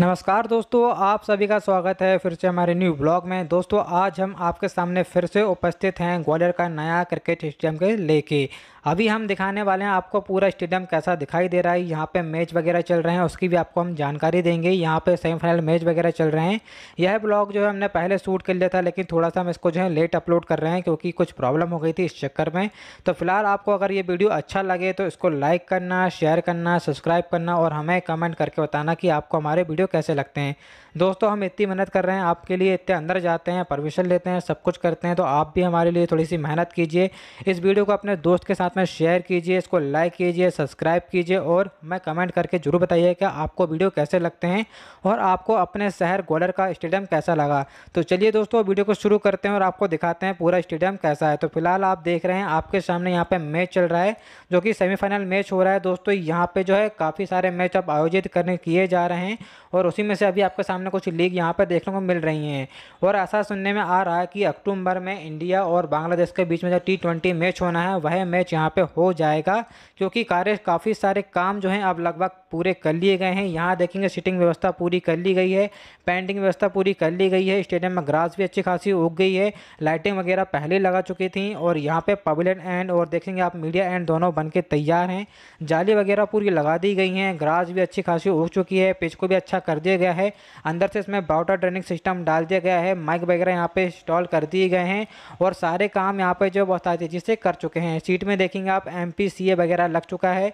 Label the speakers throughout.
Speaker 1: नमस्कार दोस्तों आप सभी का स्वागत है फिर से हमारे न्यू ब्लॉग में दोस्तों आज हम आपके सामने फिर से उपस्थित हैं ग्वालियर का नया क्रिकेट स्टेडियम के लेके अभी हम दिखाने वाले हैं आपको पूरा स्टेडियम कैसा दिखाई दे रहा है यहाँ पे मैच वगैरह चल रहे हैं उसकी भी आपको हम जानकारी देंगे यहाँ पर सेमीफाइनल मैच वगैरह चल रहे हैं यह ब्लॉग जो है हमने पहले शूट कर लिया था लेकिन थोड़ा सा हम इसको जो है लेट अपलोड कर रहे हैं क्योंकि कुछ प्रॉब्लम हो गई थी इस चक्कर में तो फिलहाल आपको अगर ये वीडियो अच्छा लगे तो इसको लाइक करना शेयर करना सब्सक्राइब करना और हमें कमेंट करके बताना कि आपको हमारे वीडियो कैसे लगते हैं दोस्तों हम इतनी मेहनत कर रहे हैं आपके लिए इतने अंदर जाते हैं परमिशन लेते हैं सब कुछ करते हैं तो आप भी हमारे लिए थोड़ी सी मेहनत कीजिए इस वीडियो को अपने दोस्त के साथ में शेयर कीजिए इसको लाइक कीजिए सब्सक्राइब कीजिए और मैं कमेंट करके जरूर बताइए कि आपको वीडियो कैसे लगते हैं और आपको अपने शहर ग्वालर का स्टेडियम कैसा लगा तो चलिए दोस्तों वीडियो को शुरू करते हैं और आपको दिखाते हैं पूरा स्टेडियम कैसा है तो फिलहाल आप देख रहे हैं आपके सामने यहाँ पर मैच चल रहा है जो कि सेमीफाइनल मैच हो रहा है दोस्तों यहाँ पर जो है काफ़ी सारे मैच अब आयोजित करने किए जा रहे हैं और उसी में से अभी आपके सामने कुछ लीग यहाँ पर देखने को मिल रही हैं और ऐसा सुनने में आ रहा है कि अक्टूबर में इंडिया और बांग्लादेश के बीच में जो टी ट्वेंटी मैच होना है वह मैच यहाँ पर हो जाएगा क्योंकि कार्य काफ़ी सारे काम जो हैं अब लगभग पूरे कर लिए गए हैं यहाँ देखेंगे सीटिंग व्यवस्था पूरी कर ली गई है पेंटिंग व्यवस्था पूरी कर ली गई है स्टेडियम में ग्रास भी अच्छी खासी उग गई है लाइटिंग वगैरह पहले लगा चुकी थी और यहाँ पे पब्लिक एंड और देखेंगे आप मीडिया एंड दोनों बन के तैयार हैं जाली वगैरह पूरी लगा दी गई हैं ग्रास भी अच्छी खासी उग चुकी है पिच को भी अच्छा कर दिया गया है अंदर से इसमें बाउटर ट्रेनिंग सिस्टम डाल दिया गया है माइक वगैरह यहाँ पे इंस्टॉल कर दिए गए हैं और सारे काम यहाँ पे जो बहुत तेज़ी से कर चुके हैं सीट में देखेंगे आप एम वगैरह लग चुका है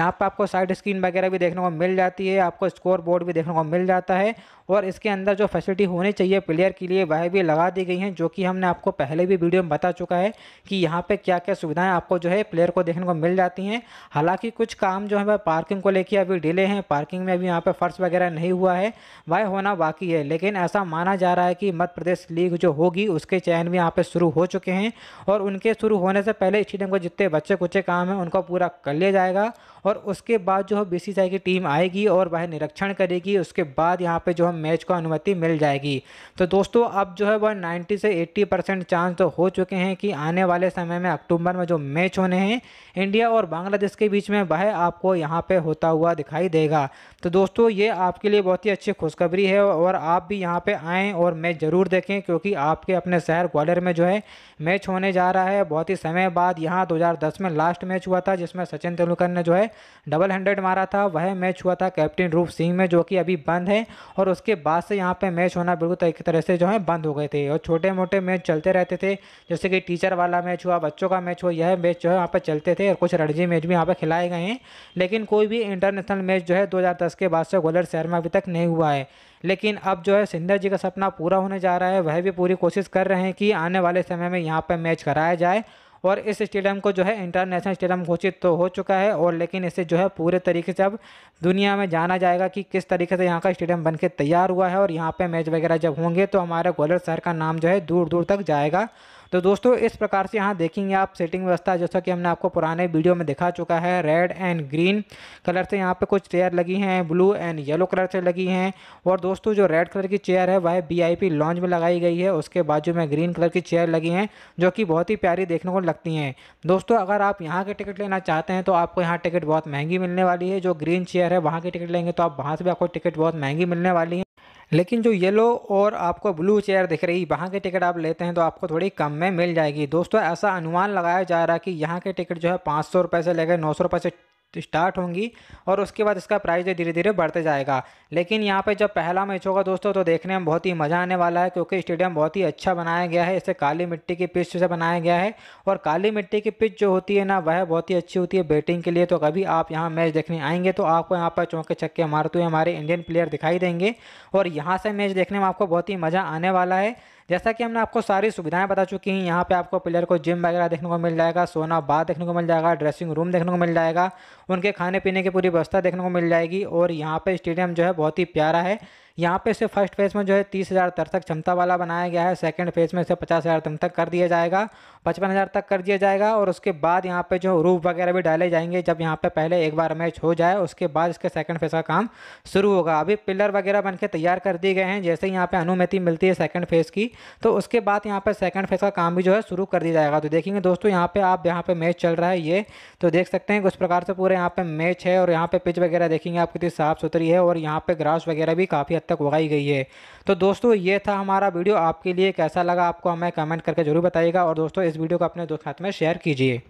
Speaker 1: यहाँ पर आपको साइड स्क्रीन वगैरह भी देखने को मिल जाती है आपको स्कोर बोर्ड भी देखने को मिल जाता है और इसके अंदर जो फैसिलिटी होनी चाहिए प्लेयर के लिए वह भी लगा दी गई हैं जो कि हमने आपको पहले भी वीडियो में बता चुका है कि यहाँ पे क्या क्या सुविधाएं आपको जो है प्लेयर को देखने को मिल जाती हैं हालांकि कुछ काम जो है पार्किंग को लेकर अभी डिले हैं पार्किंग में अभी यहाँ पे फर्श वगैरह नहीं हुआ हुआ है वह होना बाकी है लेकिन ऐसा माना जा रहा है कि मध्य प्रदेश लीग जो होगी उसके चयन भी यहाँ पे शुरू हो चुके हैं और उनके शुरू होने से पहले स्टेडियम को जितने बच्चे कुचे काम हैं उनको पूरा कर लिया जाएगा और उसके बाद जो है बी की टीम आएगी और वह निरीक्षण करेगी उसके बाद यहाँ पर जो है मैच को अनुमति मिल जाएगी तो दोस्तों अब जो है वह नाइन्टी से एट्टी चांस तो हो चुके हैं कि आने वाले समय में अक्टूबर में जो मैच होने हैं इंडिया और बांग्लादेश के बीच में वह आपको यहाँ पे होता हुआ दिखाई देगा तो दोस्तों ये आपके लिए बहुत ही अच्छी खुशखबरी है और आप भी यहाँ पे आएँ और मैच ज़रूर देखें क्योंकि आपके अपने शहर ग्वालियर में जो है मैच होने जा रहा है बहुत ही समय बाद यहाँ 2010 में लास्ट मैच हुआ था जिसमें सचिन तेंदुलकर ने जो है डबल हंड्रेड मारा था वह मैच हुआ था कैप्टन रूप सिंह में जो कि अभी बंद है और उसके बाद से यहाँ पर मैच होना बिल्कुल एक तरह से जो है बंद हो गए थे और छोटे मोटे मैच चलते रहते थे जैसे कि टीचर वाला मैच हुआ बच्चों का मैच हुआ यह मैच जो है वहाँ पर चलते थे और कुछ रणजी मैच भी यहाँ पर खिलाए गए हैं लेकिन कोई भी इंटरनेशनल मैच जो है दो के बाद से ग्वालियर शहर में अभी तक नहीं हुआ है लेकिन अब जो है सिंधर जी का सपना पूरा होने जा रहा है वह भी पूरी कोशिश कर रहे हैं कि आने वाले समय में यहाँ पर मैच कराया जाए और इस स्टेडियम को जो है इंटरनेशनल स्टेडियम घोषित तो हो चुका है और लेकिन इसे जो है पूरे तरीके से अब दुनिया में जाना जाएगा कि किस तरीके से यहाँ का स्टेडियम बनके तैयार हुआ है और यहाँ पे मैच वगैरह जब होंगे तो हमारे ग्वालियर शहर का नाम जो है दूर दूर तक जाएगा तो दोस्तों इस प्रकार से यहाँ देखेंगे आप सेटिंग व्यवस्था जैसा कि हमने आपको पुराने वीडियो में दिखा चुका है रेड एंड ग्रीन कलर से यहाँ पे कुछ चेयर लगी हैं ब्लू एंड येलो कलर से लगी हैं और दोस्तों जो रेड कलर की चेयर है वह पी लॉन्च में लगाई गई है उसके बाजू में ग्रीन कलर की चेयर लगी हैं जो कि बहुत ही प्यारी देखने को लगती हैं दोस्तों अगर आप यहाँ के टिकट लेना चाहते हैं तो आपको यहाँ टिकट बहुत महंगी मिलने वाली है जो ग्रीन चेयर है वहाँ की टिकट लेंगे तो आप वहाँ से भी आपको टिकट बहुत महंगी मिलने वाली है लेकिन जो येलो और आपको ब्लू चेयर दिख रही वहाँ की टिकट आप लेते हैं तो आपको थोड़ी कम में मिल जाएगी दोस्तों ऐसा अनुमान लगाया जा रहा है कि यहाँ के टिकट जो है पाँच सौ रुपये से लेकर नौ सौ रुपये से स्टार्ट होंगी और उसके बाद इसका प्राइस जो धीरे धीरे बढ़ते जाएगा लेकिन यहाँ पे जब पहला मैच होगा दोस्तों तो देखने में बहुत ही मज़ा आने वाला है क्योंकि स्टेडियम बहुत ही अच्छा बनाया गया है इसे काली मिट्टी की पिच से बनाया गया है और काली मिट्टी की पिच जो होती है ना वह बहुत ही अच्छी होती है बैटिंग के लिए तो कभी आप यहाँ मैच देखने आएंगे तो आपको यहाँ पर चौंके छक्के मारते हुए हमारे इंडियन प्लेयर दिखाई देंगे और यहाँ से मैच देखने में आपको बहुत ही मज़ा आने वाला है जैसा कि हमने आपको सारी सुविधाएं बता चुकी हैं यहाँ पे आपको प्लेयर को जिम वगैरह देखने को मिल जाएगा सोना बाथ देखने को मिल जाएगा ड्रेसिंग रूम देखने को मिल जाएगा उनके खाने पीने की पूरी व्यवस्था देखने को मिल जाएगी और यहाँ पर स्टेडियम जो है बहुत ही प्यारा है यहाँ पे इसे फर्स्ट फेज़ में जो है तीस हज़ार तर तक क्षमता वाला बनाया गया है सेकंड फेज़ में इसे पचास हज़ार तक तक कर दिया जाएगा पचपन हज़ार तक कर दिया जाएगा और उसके बाद यहाँ पे जो रूफ वगैरह भी डाले जाएंगे जब यहाँ पे पहले एक बार मैच हो जाए उसके बाद इसके सेकंड फेज़ का काम शुरू होगा अभी पिलर वगैरह बन के तैयार कर दिए गए हैं जैसे यहाँ पर अनुमति मिलती है सेकेंड फेज़ की तो उसके बाद यहाँ पर सेकेंड फेज़ का काम भी जो है शुरू कर दिया जाएगा तो देखेंगे दोस्तों यहाँ पर आप यहाँ पर मैच चल रहा है ये तो देख सकते हैं उस प्रकार से पूरे यहाँ पर मैच है और यहाँ पर पिच वगैरह देखेंगे आप कितनी साफ़ सुथरी है और यहाँ पर ग्रास वगैरह भी काफ़ी तक उगाई गई है तो दोस्तों ये था हमारा वीडियो आपके लिए कैसा लगा आपको हमें कमेंट करके जरूर बताइएगा और दोस्तों इस वीडियो को अपने दोस्त साथ में शेयर कीजिए